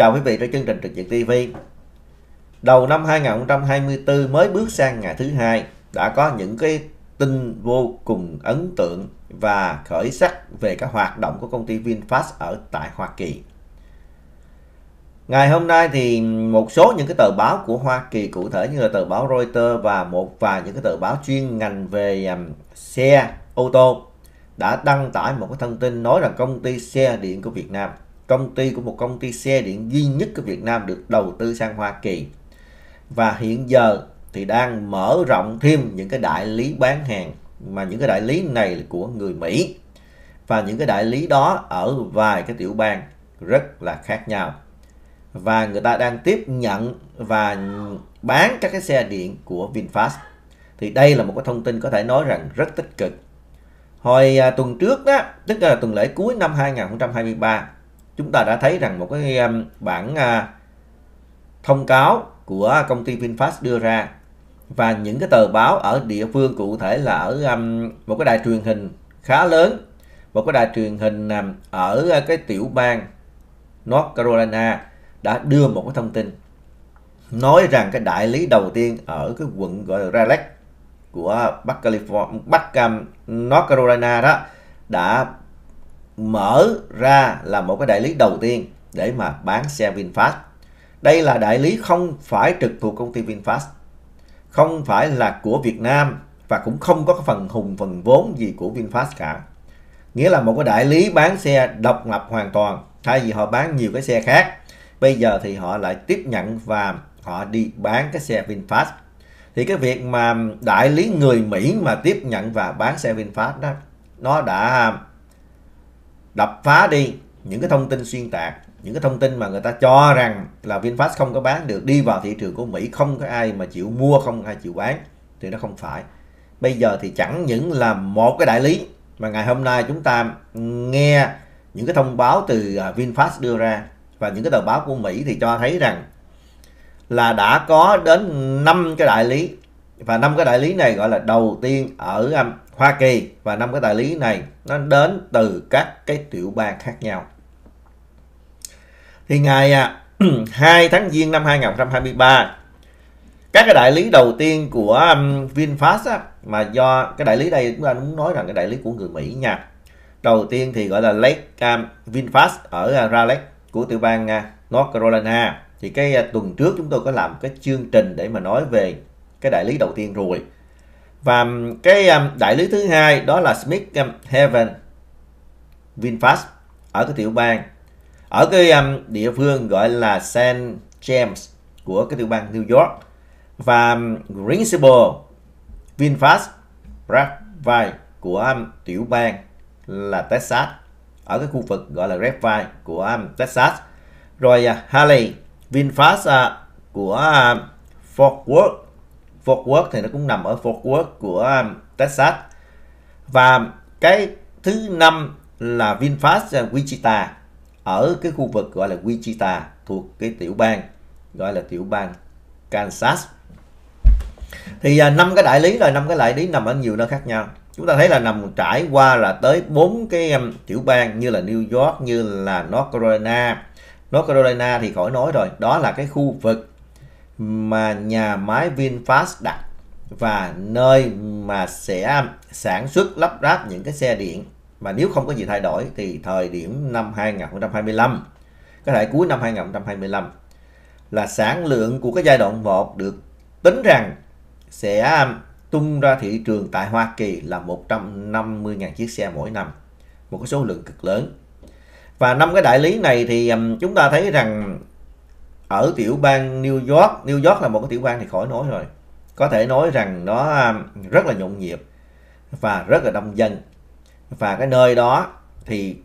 Chào quý vị trong chương trình trực diện TV. Đầu năm 2024 mới bước sang ngày thứ hai đã có những cái tin vô cùng ấn tượng và khởi sắc về các hoạt động của công ty VinFast ở tại Hoa Kỳ. Ngày hôm nay thì một số những cái tờ báo của Hoa Kỳ cụ thể như là tờ báo Reuters và một vài những cái tờ báo chuyên ngành về um, xe ô tô đã đăng tải một cái thông tin nói rằng công ty xe điện của Việt Nam công ty của một công ty xe điện duy nhất của Việt Nam được đầu tư sang Hoa Kỳ. Và hiện giờ thì đang mở rộng thêm những cái đại lý bán hàng mà những cái đại lý này là của người Mỹ và những cái đại lý đó ở vài cái tiểu bang rất là khác nhau và người ta đang tiếp nhận và bán các cái xe điện của VinFast thì đây là một cái thông tin có thể nói rằng rất tích cực hồi à, tuần trước đó tức là tuần lễ cuối năm 2023 chúng ta đã thấy rằng một cái um, bản à, thông cáo của công ty VinFast đưa ra và những cái tờ báo ở địa phương cụ thể là ở um, một cái đài truyền hình khá lớn một cái đài truyền hình um, ở cái tiểu bang North Carolina đã đưa một cái thông tin nói rằng cái đại lý đầu tiên ở cái quận gọi là Raleigh của Bắc California Bắc North Carolina đó đã mở ra là một cái đại lý đầu tiên để mà bán xe VinFast. Đây là đại lý không phải trực thuộc công ty VinFast, không phải là của Việt Nam và cũng không có phần hùng phần vốn gì của VinFast cả. Nghĩa là một cái đại lý bán xe độc lập hoàn toàn, thay vì họ bán nhiều cái xe khác. Bây giờ thì họ lại tiếp nhận và họ đi bán cái xe VinFast. Thì cái việc mà đại lý người Mỹ mà tiếp nhận và bán xe VinFast đó, nó đã đập phá đi những cái thông tin xuyên tạc những cái thông tin mà người ta cho rằng là VinFast không có bán được đi vào thị trường của Mỹ không có ai mà chịu mua không ai chịu bán thì nó không phải bây giờ thì chẳng những là một cái đại lý mà ngày hôm nay chúng ta nghe những cái thông báo từ à, VinFast đưa ra và những cái tờ báo của Mỹ thì cho thấy rằng là đã có đến 5 cái đại lý và năm cái đại lý này gọi là đầu tiên ở Hoa Kỳ và năm cái đại lý này nó đến từ các cái tiểu bang khác nhau thì ngày uh, à, 2 tháng giêng năm 2023 các cái đại lý đầu tiên của um, VinFast á, mà do cái đại lý đây chúng ta muốn nói rằng cái đại lý của người Mỹ nha đầu tiên thì gọi là Lake um, VinFast ở uh, à, Raleigh của tiểu bang uh, North Carolina thì cái tuần trước chúng tôi có làm cái chương trình để mà nói về cái đại lý đầu tiên rồi và um, cái um, đại lý thứ hai đó là Smith um, Heaven VinFast ở cái tiểu bang ở cái địa phương gọi là san James của cái tiểu bang New York và Greensboro VinFast Rapvine của tiểu bang là Texas ở cái khu vực gọi là Rapvine của Texas rồi uh, Harley VinFast uh, của Fort Worth Fort Worth thì nó cũng nằm ở Fort Worth của um, Texas và cái thứ năm là VinFast uh, Wichita ở cái khu vực gọi là Wichita thuộc cái tiểu bang gọi là tiểu bang Kansas thì uh, năm cái đại lý là năm cái đại lý nằm ở nhiều nơi khác nhau chúng ta thấy là nằm trải qua là tới bốn cái um, tiểu bang như là New York như là North Carolina North Carolina thì khỏi nói rồi đó là cái khu vực mà nhà máy VinFast đặt và nơi mà sẽ sản xuất lắp ráp những cái xe điện mà nếu không có gì thay đổi thì thời điểm năm 2025 có thể cuối năm 2025 là sản lượng của cái giai đoạn 1 được tính rằng sẽ tung ra thị trường tại Hoa Kỳ là 150.000 chiếc xe mỗi năm một cái số lượng cực lớn và năm cái đại lý này thì chúng ta thấy rằng ở tiểu bang New York New York là một cái tiểu bang thì khỏi nói rồi có thể nói rằng nó um, rất là nhộn nhịp và rất là đông dân và cái nơi đó thì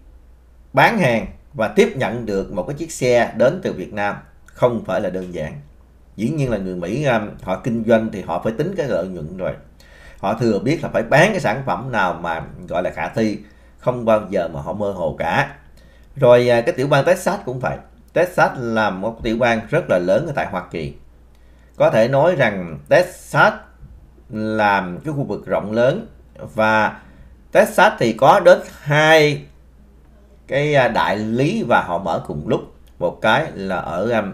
bán hàng và tiếp nhận được một cái chiếc xe đến từ Việt Nam không phải là đơn giản dĩ nhiên là người Mỹ um, họ kinh doanh thì họ phải tính cái lợi nhuận rồi họ thừa biết là phải bán cái sản phẩm nào mà gọi là khả thi không bao giờ mà họ mơ hồ cả rồi à, cái tiểu bang Texas cũng vậy Texas là một tiểu bang rất là lớn ở tại Hoa Kỳ. Có thể nói rằng Texas là cái khu vực rộng lớn và Texas thì có đến hai cái à, đại lý và họ mở cùng lúc. Một cái là ở um, à,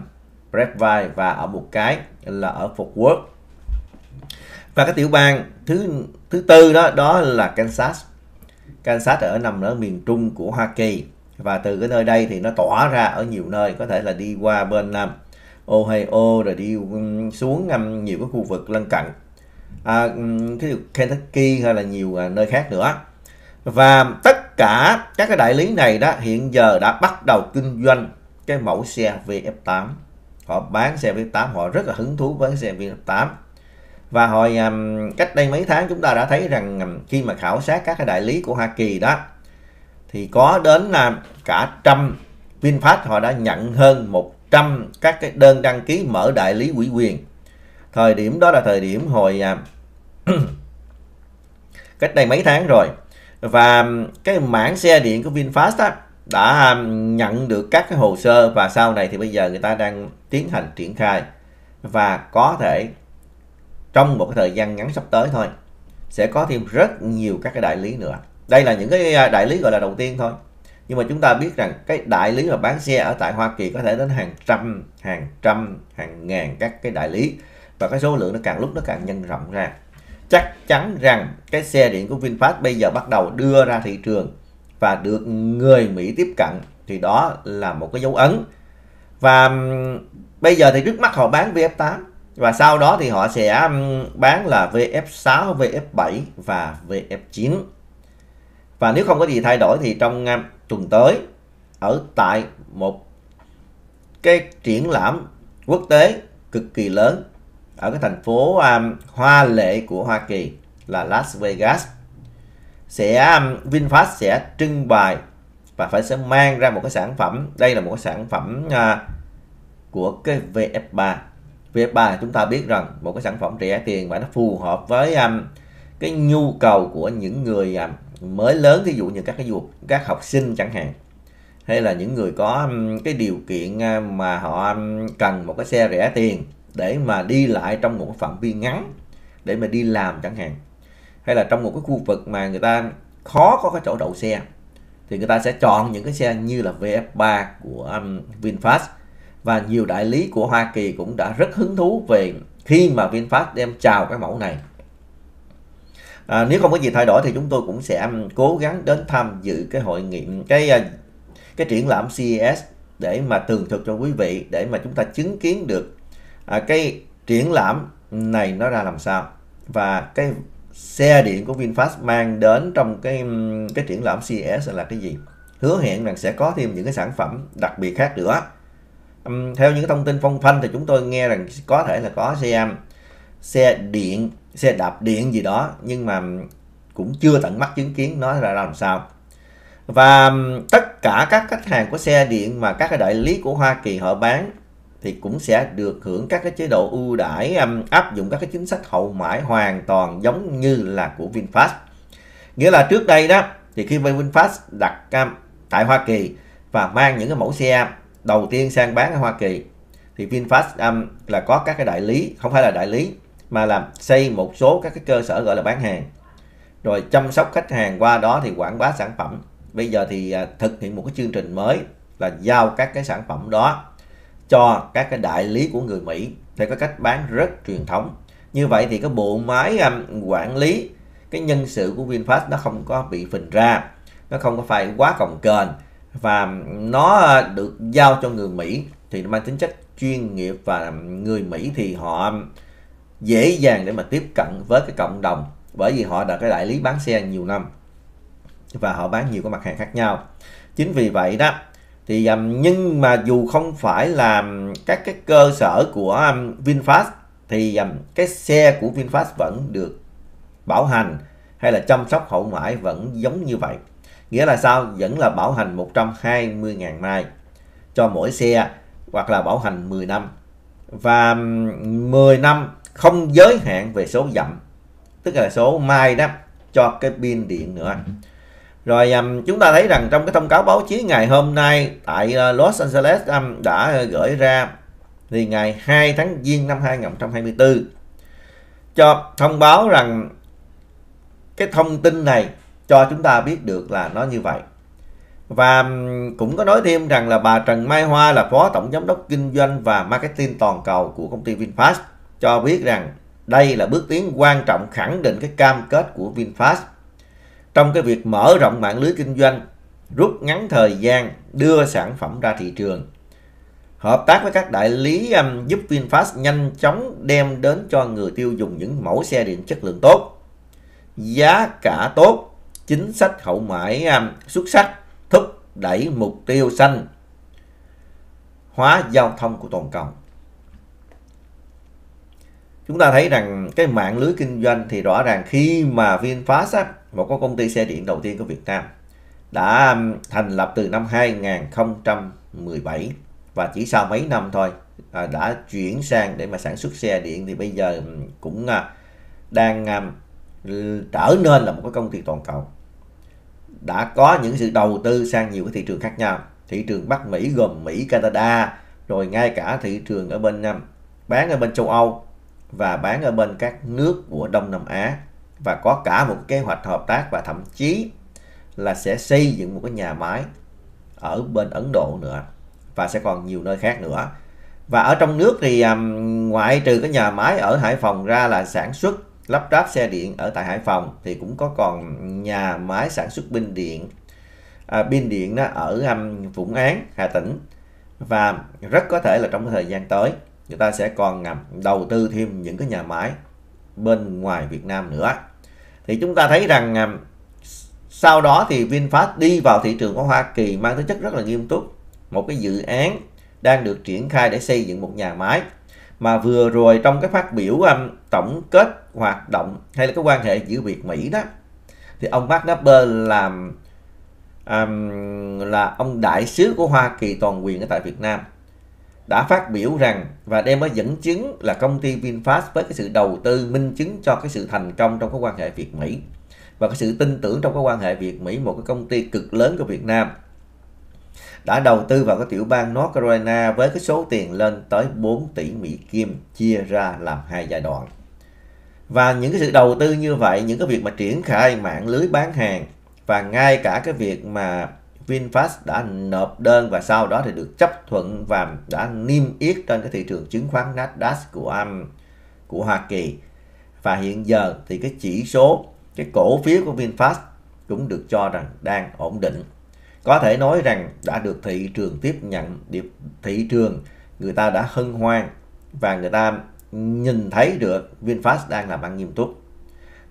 Bradville và ở một cái là ở Fort Worth. Và cái tiểu bang thứ thứ tư đó đó là Kansas. Kansas ở nằm ở miền trung của Hoa Kỳ và từ cái nơi đây thì nó tỏa ra ở nhiều nơi có thể là đi qua bên à, Ohio rồi đi xuống à, nhiều cái khu vực lân cận à, cái Kentucky hay là nhiều à, nơi khác nữa và tất cả các cái đại lý này đó hiện giờ đã bắt đầu kinh doanh cái mẫu xe VF8 họ bán xe VF8 họ rất là hứng thú với xe VF8 và hồi cách đây mấy tháng chúng ta đã thấy rằng khi mà khảo sát các cái đại lý của Hoa Kỳ đó thì có đến là cả trăm VinFast họ đã nhận hơn 100 các cái đơn đăng ký mở đại lý ủy quyền. Thời điểm đó là thời điểm hồi à, cách đây mấy tháng rồi. Và cái mảng xe điện của VinFast á, đã à, nhận được các cái hồ sơ và sau này thì bây giờ người ta đang tiến hành triển khai và có thể trong một cái thời gian ngắn sắp tới thôi sẽ có thêm rất nhiều các cái đại lý nữa đây là những cái à, đại lý gọi là đầu tiên thôi nhưng mà chúng ta biết rằng cái đại lý mà bán xe ở tại Hoa Kỳ có thể đến hàng trăm hàng trăm hàng ngàn các cái đại lý và cái số lượng nó càng lúc nó càng nhân rộng ra chắc chắn rằng cái xe điện của VinFast bây giờ bắt đầu đưa ra thị trường và được người Mỹ tiếp cận thì đó là một cái dấu ấn và bây giờ thì trước mắt họ bán VF8 và sau đó thì họ sẽ bán là VF6, VF7 và VF9 và nếu không có gì thay đổi thì trong tuần tới ở tại một cái triển lãm quốc tế cực kỳ lớn ở cái thành phố um, hoa lệ của Hoa Kỳ là Las Vegas sẽ um, VinFast sẽ trưng bày và phải sẽ mang ra một cái sản phẩm đây là một cái sản phẩm uh, của cái VF3 VF3 chúng ta biết rằng một cái sản phẩm rẻ tiền và nó phù hợp với um, cái nhu cầu của những người um, mới lớn ví dụ như các cái du các học sinh chẳng hạn hay là những người có cái điều kiện à, mà họ cần một cái xe rẻ tiền để mà đi lại trong một phạm vi ngắn để mà đi làm chẳng hạn hay là trong một cái khu vực mà người ta khó có cái chỗ đậu xe thì người ta sẽ chọn những cái xe như là VF3 của VinFast và nhiều đại lý của Hoa Kỳ cũng đã rất hứng thú về khi mà VinFast đem chào cái mẫu này à, nếu không có gì thay đổi thì chúng tôi cũng sẽ um, cố gắng đến tham dự cái hội nghị cái à, cái triển lãm CES để mà tường thuật cho quý vị để mà chúng ta chứng kiến được à, cái triển lãm này nó ra làm sao và cái xe điện của VinFast mang đến trong cái um, cái triển lãm CES là cái gì hứa hẹn rằng sẽ có thêm những cái sản phẩm đặc biệt khác nữa um, theo những thông tin phong phanh thì chúng tôi nghe rằng có thể là có xe xe điện xe đạp điện gì đó nhưng mà cũng chưa tận mắt chứng kiến nó ra làm sao và tất cả các khách hàng của xe điện mà các đại lý của Hoa Kỳ họ bán thì cũng sẽ được hưởng các cái chế độ ưu đãi áp dụng các cái chính sách hậu mãi hoàn toàn giống như là của VinFast. Nghĩa là trước đây đó thì khi VinFast đặt um, tại Hoa Kỳ và mang những cái mẫu xe đầu tiên sang bán ở Hoa Kỳ thì VinFast um, là có các cái đại lý, không phải là đại lý mà là xây một số các cái cơ sở gọi là bán hàng rồi chăm sóc khách hàng qua đó thì quảng bá sản phẩm bây giờ thì à, thực hiện một cái chương trình mới là giao các cái sản phẩm đó cho các cái đại lý của người Mỹ theo cái cách bán rất truyền thống như vậy thì cái bộ máy à, quản lý cái nhân sự của VinFast nó không có bị phình ra nó không có phải quá cồng kềnh và nó à, được giao cho người Mỹ thì nó mang tính chất chuyên nghiệp và người Mỹ thì họ dễ dàng để mà tiếp cận với cái cộng đồng bởi vì họ đã cái đại lý bán xe nhiều năm và họ bán nhiều cái mặt hàng khác nhau chính vì vậy đó thì um, nhưng mà dù không phải là um, các cái cơ sở của um, VinFast thì cái xe của VinFast vẫn được bảo hành hay là chăm sóc hậu mãi vẫn giống như vậy nghĩa là sao vẫn là bảo hành 120.000 mai cho mỗi xe hoặc là bảo hành 10 năm và 10 năm không giới hạn về số dặm tức là số mai đó cho cái pin điện nữa rồi um, chúng ta thấy rằng trong cái thông cáo báo chí ngày hôm nay tại uh, Los Angeles um, đã gửi ra thì ngày 2 tháng Giêng năm 2024 cho thông báo rằng cái thông tin này cho chúng ta biết được là nó như vậy. Và um, cũng có nói thêm rằng là bà Trần Mai Hoa là phó tổng giám đốc kinh doanh và marketing toàn cầu của công ty VinFast cho biết rằng đây là bước tiến quan trọng khẳng định cái cam kết của VinFast trong cái việc mở rộng mạng lưới kinh doanh, rút ngắn thời gian đưa sản phẩm ra thị trường. Hợp tác với các đại lý um, giúp VinFast nhanh chóng đem đến cho người tiêu dùng những mẫu xe điện chất lượng tốt, giá cả tốt, chính sách hậu mãi um, xuất sắc, thúc đẩy mục tiêu xanh, hóa giao thông của toàn cầu chúng ta thấy rằng cái mạng lưới kinh doanh thì rõ ràng khi mà VinFast á, một cái công ty xe điện đầu tiên của Việt Nam đã thành lập từ năm 2017 và chỉ sau mấy năm thôi à, đã chuyển sang để mà sản xuất xe điện thì bây giờ cũng à, đang trở nên là một cái công ty toàn cầu đã có những sự đầu tư sang nhiều cái thị trường khác nhau thị trường Bắc Mỹ gồm Mỹ Canada rồi ngay cả thị trường ở bên bán ở bên châu Âu và bán ở bên các nước của Đông Nam Á và có cả một kế hoạch hợp tác và thậm chí là sẽ xây dựng một cái nhà máy ở bên Ấn Độ nữa và sẽ còn nhiều nơi khác nữa. Và ở trong nước thì um, ngoại trừ cái nhà máy ở Hải Phòng ra là sản xuất lắp ráp xe điện ở tại Hải Phòng thì cũng có còn nhà máy sản xuất pin điện à, pin điện đó ở um, Vũng Án, Hà Tĩnh và rất có thể là trong thời gian tới người ta sẽ còn ngầm đầu tư thêm những cái nhà máy bên ngoài Việt Nam nữa thì chúng ta thấy rằng à, sau đó thì VinFast đi vào thị trường của Hoa Kỳ mang tính chất rất là nghiêm túc một cái dự án đang được triển khai để xây dựng một nhà máy mà vừa rồi trong cái phát biểu um, tổng kết hoạt động hay là cái quan hệ giữa Việt Mỹ đó thì ông Mark Napper làm um, là ông đại sứ của Hoa Kỳ toàn quyền ở tại Việt Nam đã phát biểu rằng và đem mới dẫn chứng là công ty VinFast với cái sự đầu tư minh chứng cho cái sự thành công trong cái quan hệ Việt Mỹ và cái sự tin tưởng trong cái quan hệ Việt Mỹ một cái công ty cực lớn của Việt Nam đã đầu tư vào cái tiểu bang North Carolina với cái số tiền lên tới 4 tỷ Mỹ Kim chia ra làm hai giai đoạn. Và những cái sự đầu tư như vậy, những cái việc mà triển khai mạng lưới bán hàng và ngay cả cái việc mà VinFast đã nộp đơn và sau đó thì được chấp thuận và đã niêm yết trên cái thị trường chứng khoán Nasdaq của của Hoa Kỳ. Và hiện giờ thì cái chỉ số cái cổ phiếu của VinFast cũng được cho rằng đang ổn định. Có thể nói rằng đã được thị trường tiếp nhận, điệp thị trường người ta đã hân hoan và người ta nhìn thấy được VinFast đang làm ăn nghiêm túc.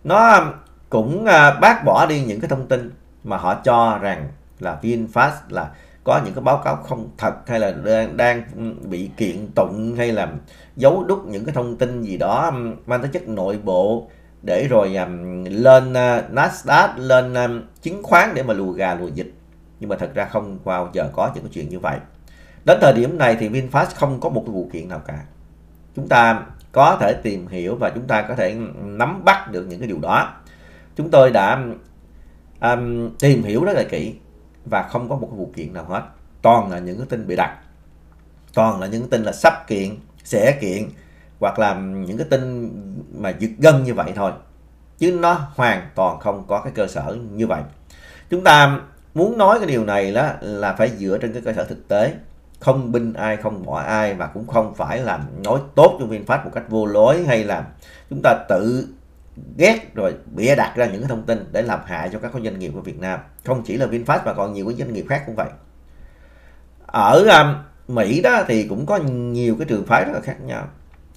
Nó cũng à, bác bỏ đi những cái thông tin mà họ cho rằng là VinFast là có những cái báo cáo không thật hay là đang, đang bị kiện tụng hay là giấu đúc những cái thông tin gì đó mang tính chất nội bộ để rồi um, lên uh, Nasdaq lên um, chứng khoán để mà lùa gà lùa dịch nhưng mà thật ra không bao giờ có những cái chuyện như vậy đến thời điểm này thì VinFast không có một cái vụ kiện nào cả chúng ta có thể tìm hiểu và chúng ta có thể nắm bắt được những cái điều đó chúng tôi đã um, tìm hiểu rất là kỹ và không có một cái vụ kiện nào hết toàn là những cái tin bị đặt toàn là những cái tin là sắp kiện sẽ kiện hoặc là những cái tin mà giật gân như vậy thôi chứ nó hoàn toàn không có cái cơ sở như vậy chúng ta muốn nói cái điều này đó là phải dựa trên cái cơ sở thực tế không binh ai không bỏ ai và cũng không phải là nói tốt cho VinFast một cách vô lối hay là chúng ta tự ghét rồi bịa đặt ra những cái thông tin để làm hại cho các doanh nghiệp của Việt Nam không chỉ là VinFast mà còn nhiều cái doanh nghiệp khác cũng vậy ở um, Mỹ đó thì cũng có nhiều cái trường phái rất là khác nhau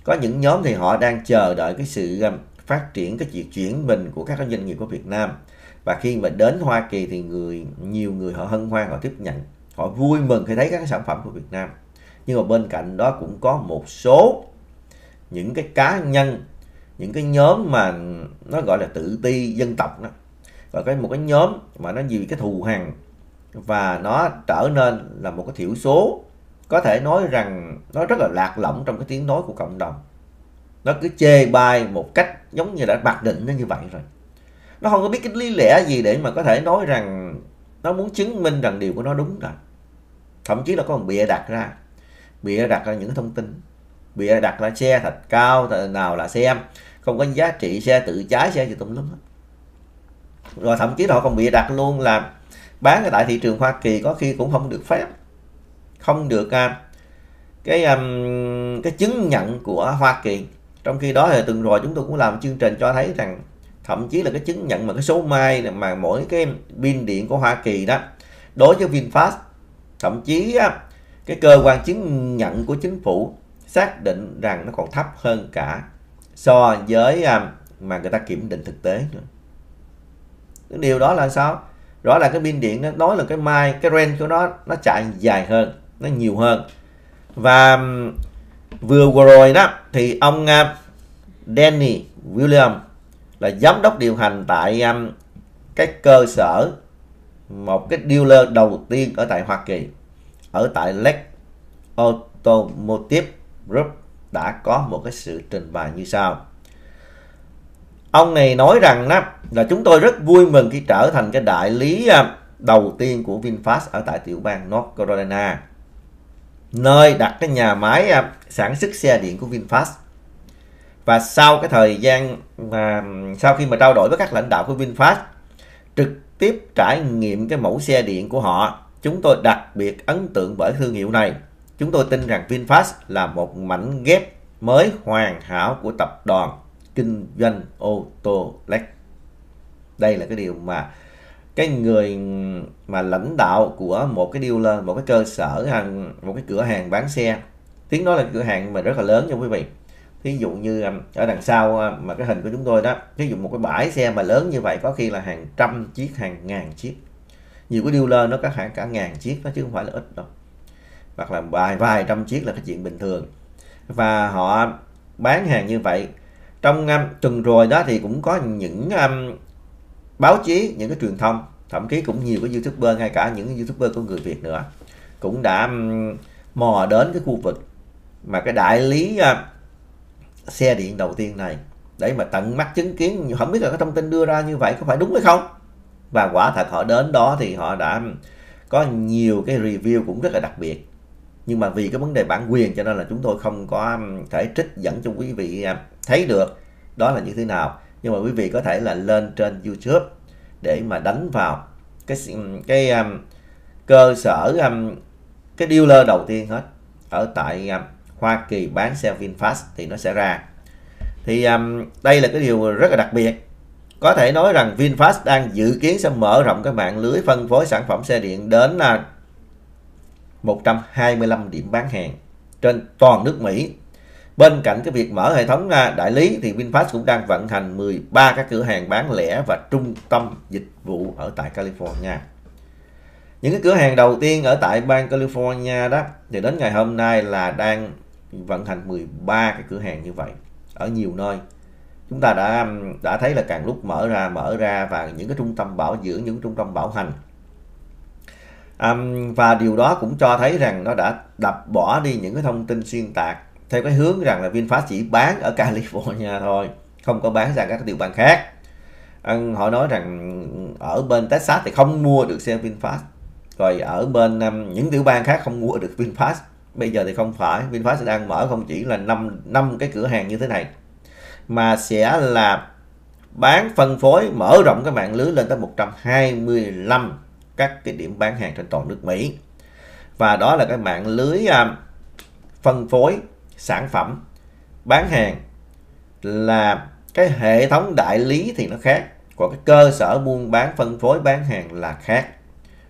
có những nhóm thì họ đang chờ đợi cái sự um, phát triển cái chuyện chuyển mình của các doanh nghiệp của Việt Nam và khi mà đến Hoa Kỳ thì người nhiều người họ hân hoan họ tiếp nhận họ vui mừng khi thấy các sản phẩm của Việt Nam nhưng mà bên cạnh đó cũng có một số những cái cá nhân những cái nhóm mà nó gọi là tự ti dân tộc đó và cái một cái nhóm mà nó vì cái thù hằn và nó trở nên là một cái thiểu số có thể nói rằng nó rất là lạc lõng trong cái tiếng nói của cộng đồng nó cứ chê bai một cách giống như đã mặc định nó như vậy rồi nó không có biết cái lý lẽ gì để mà có thể nói rằng nó muốn chứng minh rằng điều của nó đúng rồi thậm chí là còn bịa đặt ra bịa đặt ra những thông tin bịa đặt là xe thạch cao nào là xe không có giá trị xe tự cháy xe gì tùm lum rồi thậm chí họ còn bịa đặt luôn là bán ở tại thị trường Hoa Kỳ có khi cũng không được phép không được à, cái um, cái chứng nhận của Hoa Kỳ trong khi đó thì từng rồi chúng tôi cũng làm chương trình cho thấy rằng thậm chí là cái chứng nhận mà cái số mai mà mỗi cái pin điện của Hoa Kỳ đó đối với VinFast thậm chí á, cái cơ quan chứng nhận của chính phủ xác định rằng nó còn thấp hơn cả so với à, mà người ta kiểm định thực tế nữa. Cái điều đó là sao? Rõ là cái pin điện nó nói là cái mai cái range của nó nó chạy dài hơn, nó nhiều hơn. Và vừa rồi đó thì ông à, Danny William là giám đốc điều hành tại à, cái cơ sở một cái dealer đầu tiên ở tại Hoa Kỳ ở tại Lex Automotive Group đã có một cái sự trình bày như sau. Ông này nói rằng đó, là chúng tôi rất vui mừng khi trở thành cái đại lý à, đầu tiên của VinFast ở tại tiểu bang North Carolina, nơi đặt cái nhà máy à, sản xuất xe điện của VinFast. Và sau cái thời gian mà sau khi mà trao đổi với các lãnh đạo của VinFast, trực tiếp trải nghiệm cái mẫu xe điện của họ, chúng tôi đặc biệt ấn tượng bởi thương hiệu này Chúng tôi tin rằng VinFast là một mảnh ghép mới hoàn hảo của tập đoàn kinh doanh ô tô Lex. Đây là cái điều mà cái người mà lãnh đạo của một cái dealer, một cái cơ sở hàng, một cái cửa hàng bán xe. Tiếng nói là cửa hàng mà rất là lớn nha quý vị. Ví dụ như um, ở đằng sau um, mà cái hình của chúng tôi đó, ví dụ một cái bãi xe mà lớn như vậy có khi là hàng trăm chiếc, hàng ngàn chiếc. Nhiều cái dealer nó có hàng cả ngàn chiếc đó chứ không phải là ít đâu hoặc là vài vài trăm chiếc là cái chuyện bình thường và họ bán hàng như vậy trong um, tuần rồi đó thì cũng có những um, báo chí những cái truyền thông thậm chí cũng nhiều cái youtuber ngay cả những youtuber của người việt nữa cũng đã um, mò đến cái khu vực mà cái đại lý uh, xe điện đầu tiên này để mà tận mắt chứng kiến không biết là cái thông tin đưa ra như vậy có phải đúng hay không và quả thật họ đến đó thì họ đã um, có nhiều cái review cũng rất là đặc biệt nhưng mà vì cái vấn đề bản quyền cho nên là chúng tôi không có thể trích dẫn cho quý vị à, thấy được đó là như thế nào nhưng mà quý vị có thể là lên trên YouTube để mà đánh vào cái cái um, cơ sở um, cái dealer đầu tiên hết ở tại um, Hoa Kỳ bán xe VinFast thì nó sẽ ra thì um, đây là cái điều rất là đặc biệt có thể nói rằng VinFast đang dự kiến sẽ mở rộng cái mạng lưới phân phối sản phẩm xe điện đến uh, 125 điểm bán hàng trên toàn nước Mỹ. Bên cạnh cái việc mở hệ thống à, đại lý thì VinFast cũng đang vận hành 13 các cửa hàng bán lẻ và trung tâm dịch vụ ở tại California. Những cái cửa hàng đầu tiên ở tại bang California đó thì đến ngày hôm nay là đang vận hành 13 cái cửa hàng như vậy ở nhiều nơi. Chúng ta đã đã thấy là càng lúc mở ra mở ra và những cái trung tâm bảo dưỡng, những trung tâm bảo hành Um, và điều đó cũng cho thấy rằng nó đã đập bỏ đi những cái thông tin xuyên tạc theo cái hướng rằng là VinFast chỉ bán ở California thôi, không có bán ra các tiểu bang khác. Um, họ nói rằng ở bên Texas thì không mua được xe VinFast, rồi ở bên um, những tiểu bang khác không mua được VinFast. Bây giờ thì không phải, VinFast đang mở không chỉ là 5, 5 cái cửa hàng như thế này, mà sẽ là bán phân phối mở rộng cái mạng lưới lên tới 125 các cái điểm bán hàng trên toàn nước Mỹ. Và đó là cái mạng lưới à, phân phối sản phẩm bán hàng là cái hệ thống đại lý thì nó khác còn cái cơ sở buôn bán phân phối bán hàng là khác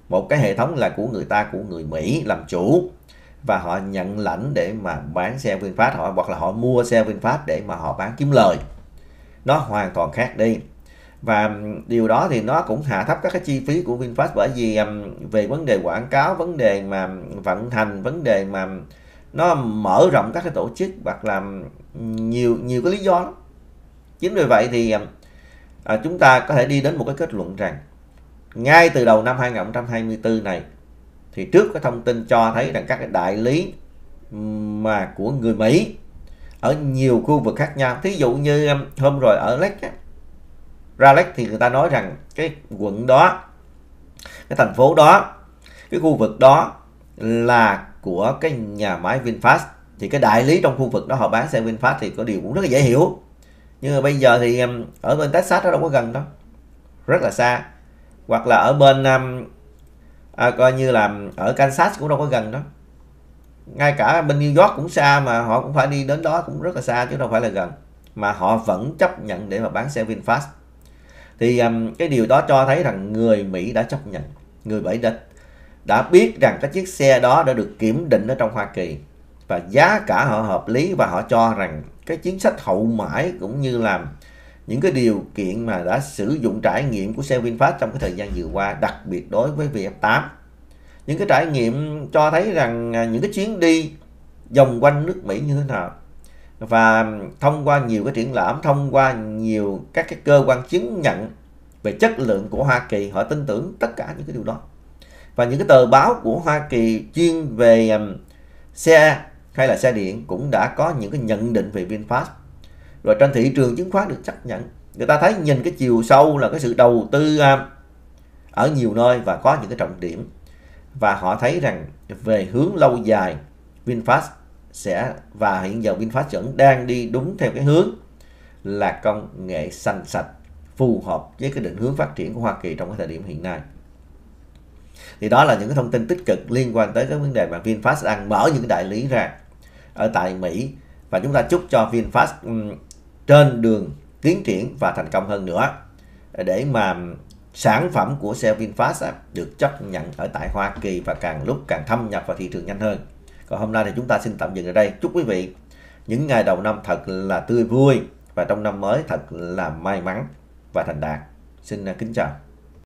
một cái hệ thống là của người ta của người Mỹ làm chủ và họ nhận lãnh để mà bán xe VinFast họ hoặc là họ mua xe VinFast để mà họ bán kiếm lời nó hoàn toàn khác đi và điều đó thì nó cũng hạ thấp các cái chi phí của VinFast bởi vì về vấn đề quảng cáo vấn đề mà vận hành vấn đề mà nó mở rộng các cái tổ chức hoặc là nhiều nhiều cái lý do lắm chính vì vậy thì à, chúng ta có thể đi đến một cái kết luận rằng ngay từ đầu năm 2024 này thì trước cái thông tin cho thấy rằng các cái đại lý mà của người Mỹ ở nhiều khu vực khác nhau thí dụ như hôm rồi ở Lech Raleigh thì người ta nói rằng cái quận đó, cái thành phố đó, cái khu vực đó là của cái nhà máy VinFast. Thì cái đại lý trong khu vực đó họ bán xe VinFast thì có điều cũng rất là dễ hiểu. Nhưng mà bây giờ thì um, ở bên Texas nó đâu có gần đâu. Rất là xa. Hoặc là ở bên um, à, coi như là ở Kansas cũng đâu có gần đó ngay cả bên New York cũng xa mà họ cũng phải đi đến đó cũng rất là xa chứ đâu phải là gần mà họ vẫn chấp nhận để mà bán xe VinFast thì um, cái điều đó cho thấy rằng người Mỹ đã chấp nhận người Mỹ đã đã biết rằng cái chiếc xe đó đã được kiểm định ở trong Hoa Kỳ và giá cả họ hợp lý và họ cho rằng cái chính sách hậu mãi cũng như là những cái điều kiện mà đã sử dụng trải nghiệm của xe VinFast trong cái thời gian vừa qua đặc biệt đối với VF8 những cái trải nghiệm cho thấy rằng à, những cái chuyến đi vòng quanh nước Mỹ như thế nào và thông qua nhiều cái triển lãm thông qua nhiều các cái cơ quan chứng nhận về chất lượng của Hoa Kỳ họ tin tưởng tất cả những cái điều đó và những cái tờ báo của Hoa Kỳ chuyên về um, xe hay là xe điện cũng đã có những cái nhận định về VinFast rồi trên thị trường chứng khoán được chấp nhận người ta thấy nhìn cái chiều sâu là cái sự đầu tư um, ở nhiều nơi và có những cái trọng điểm và họ thấy rằng về hướng lâu dài VinFast sẽ và hiện giờ VinFast vẫn đang đi đúng theo cái hướng là công nghệ xanh sạch phù hợp với cái định hướng phát triển của Hoa Kỳ trong cái thời điểm hiện nay. Thì đó là những cái thông tin tích cực liên quan tới cái vấn đề mà VinFast đang mở những đại lý ra ở tại Mỹ và chúng ta chúc cho VinFast um, trên đường tiến triển và thành công hơn nữa để mà sản phẩm của xe VinFast được chấp nhận ở tại Hoa Kỳ và càng lúc càng thâm nhập vào thị trường nhanh hơn. Còn hôm nay thì chúng ta xin tạm dừng ở đây. Chúc quý vị những ngày đầu năm thật là tươi vui và trong năm mới thật là may mắn và thành đạt. Xin kính chào.